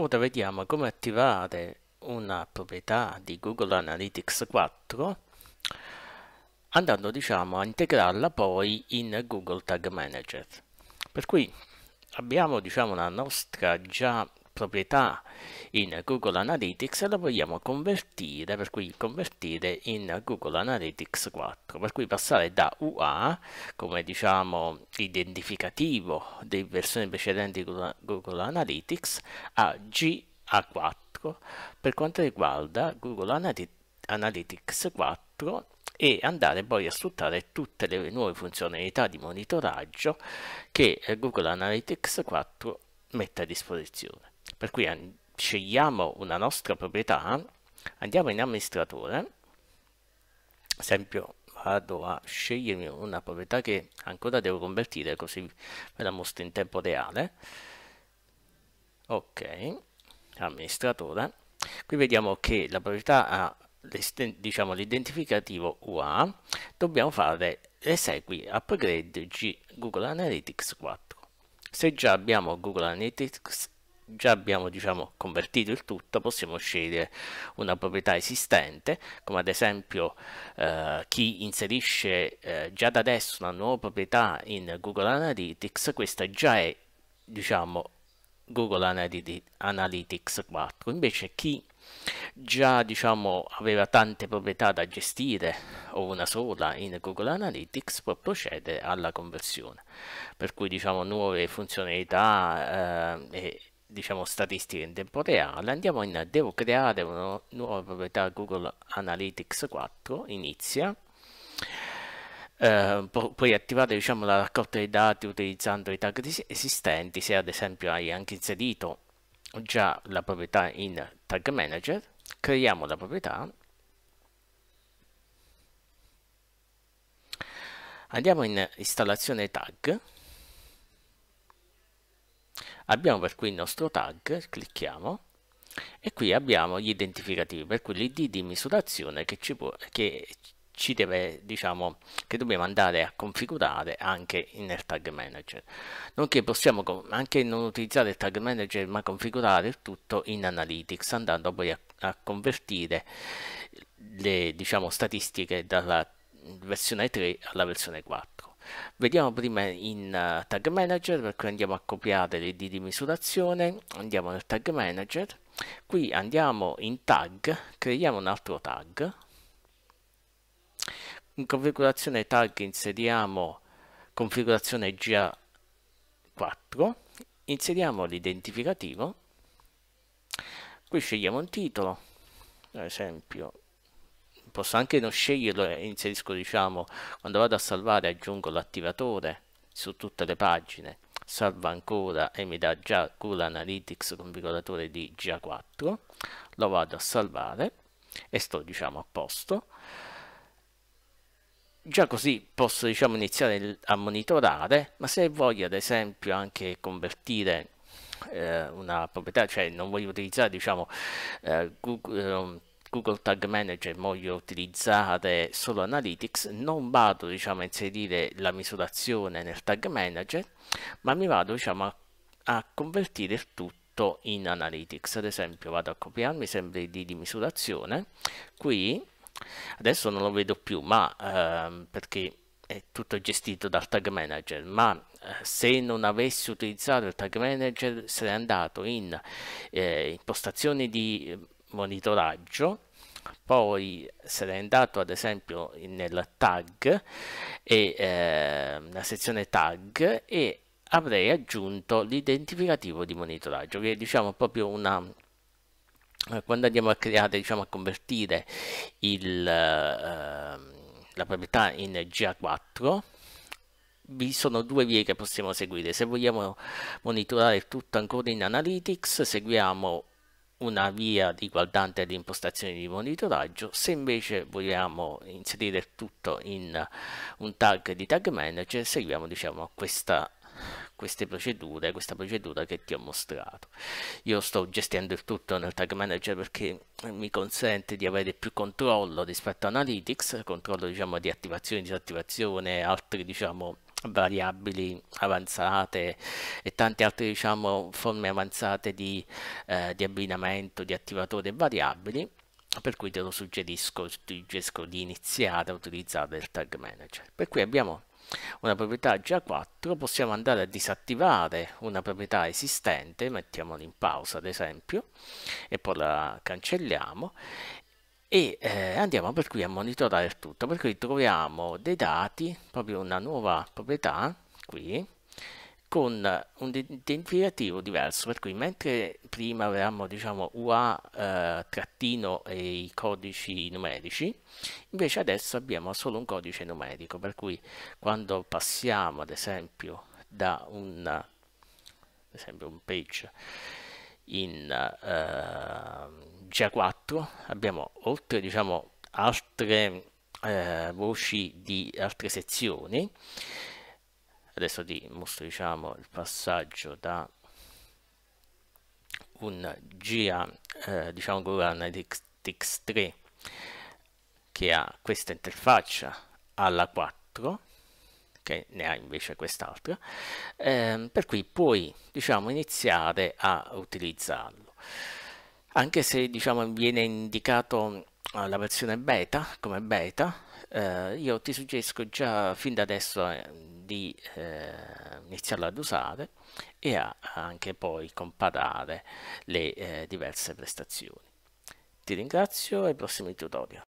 Ora vediamo come attivare una proprietà di Google Analytics 4 andando diciamo a integrarla poi in Google Tag Manager. Per cui abbiamo diciamo la nostra già proprietà in Google Analytics e la vogliamo convertire, per cui convertire in Google Analytics 4, per cui passare da UA come diciamo identificativo delle versioni precedenti Google Analytics a GA4 per quanto riguarda Google Analytics 4 e andare poi a sfruttare tutte le nuove funzionalità di monitoraggio che Google Analytics 4 mette a disposizione. Per cui scegliamo una nostra proprietà, andiamo in amministratore, ad esempio vado a scegliermi una proprietà che ancora devo convertire così ve la mostro in tempo reale ok amministratore qui vediamo che la proprietà ha diciamo l'identificativo UA dobbiamo fare esegui upgrade G Google Analytics 4 se già abbiamo Google Analytics già abbiamo diciamo, convertito il tutto, possiamo scegliere una proprietà esistente, come ad esempio eh, chi inserisce eh, già da adesso una nuova proprietà in Google Analytics, questa già è diciamo, Google Analytics 4, invece chi già diciamo, aveva tante proprietà da gestire o una sola in Google Analytics può procedere alla conversione per cui diciamo nuove funzionalità eh, e diciamo statistiche in tempo reale andiamo in devo creare una nuova proprietà Google Analytics 4 inizia eh, puoi attivare diciamo la raccolta dei dati utilizzando i tag esistenti se ad esempio hai anche inserito già la proprietà in tag manager creiamo la proprietà andiamo in installazione tag Abbiamo per cui il nostro tag, clicchiamo, e qui abbiamo gli identificativi, per cui l'id di misurazione che ci, può, che ci deve, diciamo, che dobbiamo andare a configurare anche nel tag manager. Nonché possiamo anche non utilizzare il tag manager, ma configurare il tutto in Analytics, andando poi a, a convertire le diciamo, statistiche dalla versione 3 alla versione 4. Vediamo prima in uh, Tag Manager per cui andiamo a copiare l'id di misurazione, andiamo nel Tag Manager, qui andiamo in Tag, creiamo un altro tag, in configurazione tag inseriamo configurazione GA4, inseriamo l'identificativo, qui scegliamo un titolo, ad esempio posso anche non sceglierlo e inserisco diciamo quando vado a salvare aggiungo l'attivatore su tutte le pagine salva ancora e mi dà già Google Analytics configuratore di GA4 lo vado a salvare e sto diciamo a posto già così posso diciamo iniziare a monitorare ma se voglio ad esempio anche convertire eh, una proprietà cioè non voglio utilizzare diciamo eh, Google, eh, Google Tag Manager voglio utilizzare solo Analytics non vado diciamo a inserire la misurazione nel Tag Manager ma mi vado diciamo a, a convertire il tutto in Analytics. Ad esempio vado a copiarmi sempre di, di misurazione, qui adesso non lo vedo più ma ehm, perché è tutto gestito dal Tag Manager, ma eh, se non avessi utilizzato il Tag Manager sarei andato in eh, impostazioni di monitoraggio poi se n'è andato ad esempio nel tag e eh, nella sezione tag e avrei aggiunto l'identificativo di monitoraggio che è diciamo proprio una eh, quando andiamo a creare diciamo a convertire il, eh, la proprietà in GA4 vi sono due vie che possiamo seguire se vogliamo monitorare tutto ancora in analytics seguiamo una via riguardante le impostazioni di monitoraggio se invece vogliamo inserire tutto in uh, un tag di tag manager seguiamo diciamo questa queste procedure, questa procedura che ti ho mostrato. Io sto gestendo il tutto nel tag manager perché mi consente di avere più controllo rispetto a Analytics, controllo diciamo di attivazione, disattivazione, altri diciamo variabili avanzate e tante altre diciamo, forme avanzate di, eh, di abbinamento di attivatori e variabili per cui te lo suggerisco, suggerisco di iniziare a utilizzare il tag manager per cui abbiamo una proprietà già 4 possiamo andare a disattivare una proprietà esistente mettiamola in pausa ad esempio e poi la cancelliamo e eh, andiamo per qui a monitorare il tutto per cui troviamo dei dati proprio una nuova proprietà qui con un identificativo diverso per cui mentre prima avevamo diciamo UA eh, trattino e i codici numerici invece adesso abbiamo solo un codice numerico per cui quando passiamo ad esempio da un, ad esempio un page in eh, già 4, abbiamo oltre diciamo, altre eh, voci di altre sezioni. Adesso ti mostro diciamo, il passaggio da un GA, eh, diciamo Google Analytics 3 che ha questa interfaccia alla 4 che ne ha invece quest'altra eh, per cui puoi diciamo iniziare a utilizzarlo anche se diciamo viene indicato eh, la versione beta come beta eh, io ti suggerisco già fin da adesso eh, di eh, iniziarla ad usare e a, anche poi comparare le eh, diverse prestazioni ti ringrazio e ai prossimi tutorial